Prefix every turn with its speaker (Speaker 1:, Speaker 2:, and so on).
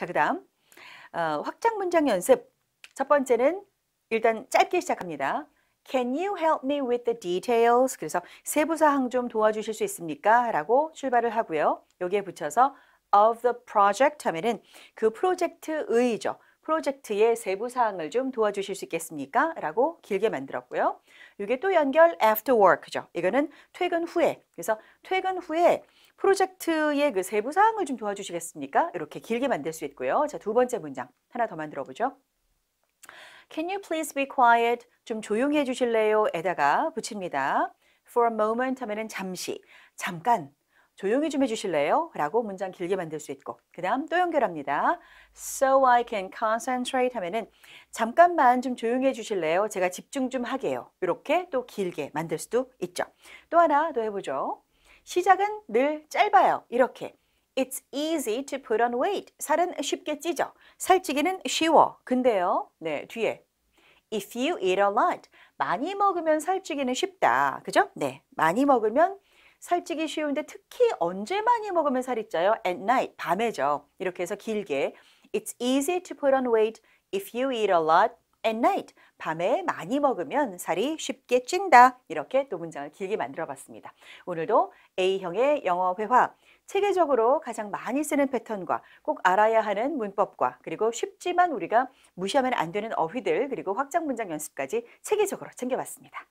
Speaker 1: 자, 그 다음 어, 확장 문장 연습. 첫 번째는 일단 짧게 시작합니다. Can you help me with the details? 그래서 세부사항 좀 도와주실 수 있습니까? 라고 출발을 하고요. 여기에 붙여서 of the project 하면은 그 프로젝트의죠. 프로젝트의 세부 사항을 좀 도와주실 수 있겠습니까? 라고 길게 만들었고요. 이게 또 연결 after work죠. 이거는 퇴근 후에. 그래서 퇴근 후에 프로젝트의 그 세부 사항을 좀 도와주시겠습니까? 이렇게 길게 만들 수 있고요. 자, 두 번째 문장 하나 더 만들어 보죠. Can you please be quiet? 좀 조용히 해주실래요? 에다가 붙입니다. For a moment 하면은 잠시, 잠깐 조용히 좀 해주실래요? 라고 문장 길게 만들 수 있고 그 다음 또 연결합니다. So I can concentrate 하면은 잠깐만 좀 조용히 해주실래요? 제가 집중 좀 하게요. 이렇게 또 길게 만들 수도 있죠. 또 하나 더 해보죠. 시작은 늘 짧아요. 이렇게 It's easy to put on weight. 살은 쉽게 찌죠. 살찌기는 쉬워. 근데요, 네 뒤에 If you eat a lot, 많이 먹으면 살찌기는 쉽다. 그죠? 네, 많이 먹으면 살찌기 쉬운데 특히 언제 많이 먹으면 살이 쪄요? At night, 밤에죠. 이렇게 해서 길게 It's easy to put on weight if you eat a lot at night. 밤에 많이 먹으면 살이 쉽게 찐다. 이렇게 또 문장을 길게 만들어 봤습니다. 오늘도 A형의 영어 회화 체계적으로 가장 많이 쓰는 패턴과 꼭 알아야 하는 문법과 그리고 쉽지만 우리가 무시하면 안 되는 어휘들 그리고 확장 문장 연습까지 체계적으로 챙겨봤습니다.